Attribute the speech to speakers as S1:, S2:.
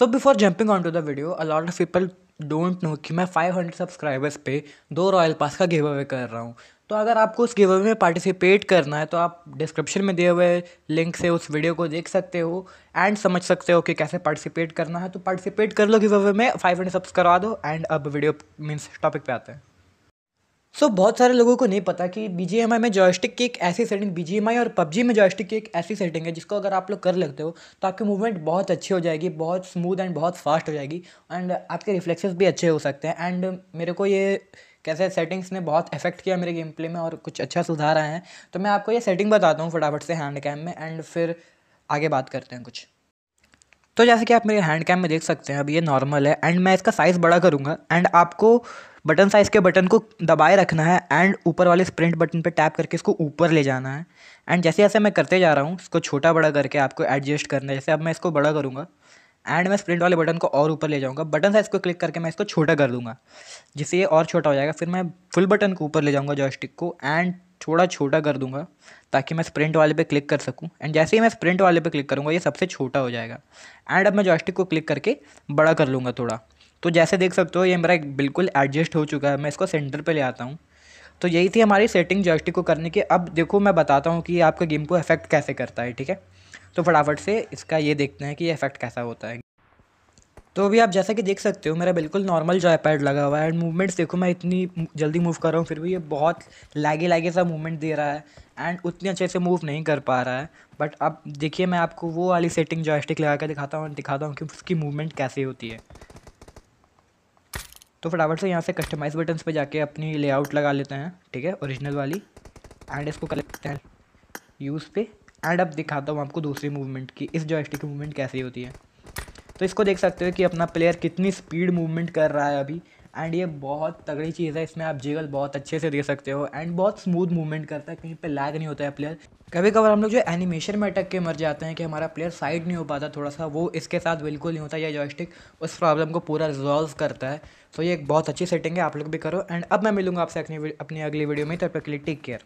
S1: so before jumping on to the video a lot of people don't know कि मैं 500 subscribers पे दो royal pass का गिव अवे कर रहा हूँ तो अगर आपको उस गिव अवे में पार्टिसिपेट करना है तो आप डिस्क्रिप्शन में दिए हुए लिंक से उस वीडियो को देख सकते हो एंड समझ सकते हो कि कैसे पार्टिसिपेट करना है तो पार्टिसिपेट कर लो गिव अवे में 500 सब्स करवा दो एंड अब वीडियो मीन्स टॉपिक पे आते हैं सो so, बहुत सारे लोगों को नहीं पता कि बी जी एम आई में जॉयस्टिक की एक ऐसी setting B G M I और पबजी में जॉयस्टिक की एक ऐसी सेटिंग है जिसको अगर आप लोग कर लेते हो तो आपकी मूवमेंट बहुत अच्छी हो जाएगी बहुत स्मूथ एंड बहुत फास्ट हो जाएगी एंड आपके रिफ्लेक्सेस भी अच्छे हो सकते हैं एंड मेरे को ये कैसे सेटिंग्स ने बहुत इफेक्ट किया मेरे गेम प्ले में और कुछ अच्छा सुधार आया है तो मैं आपको ये सेटिंग बताता हूँ फटाफट से हैंड कैम में एंड फिर आगे बात करते हैं कुछ तो जैसे कि आप मेरे हैंड कैम में देख सकते हैं अब ये नॉर्मल है एंड मैं इसका साइज़ बड़ा करूँगा एंड आपको बटन साइज़ के बटन को दबाए रखना है एंड ऊपर वाले स्प्रिंट बटन पर टैप करके इसको ऊपर ले जाना है एंड जैसे जैसे मैं करते जा रहा हूँ इसको छोटा बड़ा करके आपको एडजस्ट करना है जैसे अब मैं इसको बड़ा करूँगा एंड मैं स्प्रिंट वाले बटन को और ऊपर ले जाऊँगा बटन साइज़ को क्लिक करके मैं इसको छोटा कर दूँगा जिससे ये और छोटा हो जाएगा फिर मैं फुल बटन को ऊपर ले जाऊँगा जॉयस्टिक को एंड थोड़ा छोटा कर दूंगा ताकि मैं स्प्रिंट वाले पे क्लिक कर सकूं एंड जैसे ही मैं स्प्रिंट वाले पे क्लिक करूंगा ये सबसे छोटा हो जाएगा एंड अब मैं जॉयस्टिक को क्लिक करके बड़ा कर लूँगा थोड़ा तो जैसे देख सकते हो ये मेरा बिल्कुल एडजस्ट हो चुका है मैं इसको सेंटर पर ले आता हूँ तो यही थी हमारी सेटिंग जॉयस्टिक को करने की अब देखो मैं बताता हूँ कि आपका आपके गेम को इफेक्ट कैसे करता है ठीक है तो फटाफट से इसका ये देखते हैं कि ये इफेक्ट कैसा होता है तो अभी आप जैसा कि देख सकते हो मेरा बिल्कुल नॉर्मल जॉयपैड लगा हुआ है एंड मूवमेंट्स देखो मैं इतनी जल्दी मूव कर रहा हूँ फिर भी ये बहुत लैगे लैगे सा मूवमेंट दे रहा है एंड उतने अच्छे से मूव नहीं कर पा रहा है बट अब देखिए मैं आपको वो वाली सेटिंग जॉयस्टिक लगा कर दिखाता हूँ दिखाता हूँ कि उसकी मूवमेंट कैसे होती है तो फटाफट से यहाँ से कस्टमाइज बटन्स पर जाके अपनी लेआउट लगा लेते हैं ठीक है ओरिजिनल वाली एंड इसको कर लेते हैं यूज़ पे एंड अब दिखाता हूँ आपको दूसरी मूवमेंट की इस जॉयस्टिक की मूवमेंट कैसी होती है तो इसको देख सकते हो कि अपना प्लेयर कितनी स्पीड मूवमेंट कर रहा है अभी एंड ये बहुत तगड़ी चीज़ है इसमें आप जिगल बहुत अच्छे से दे सकते हो एंड बहुत स्मूथ मूवमेंट करता है कहीं पे लैग नहीं होता है प्लेयर कभी कभार हम लोग जो एनिमेशन में अटक के मर जाते हैं कि हमारा प्लेयर साइड नहीं हो पाता थोड़ा सा वो इसके साथ बिल्कुल नहीं होता या जॉयस्टिक उस प्रॉब्लम को पूरा रिजॉल्व करता है तो ये एक बहुत अच्छी सेटिंग है आप लोग भी करो एंड अब मैं मिलूंगा आपसे अपनी अपनी अगली वीडियो में तब तक के लिए टेक केयर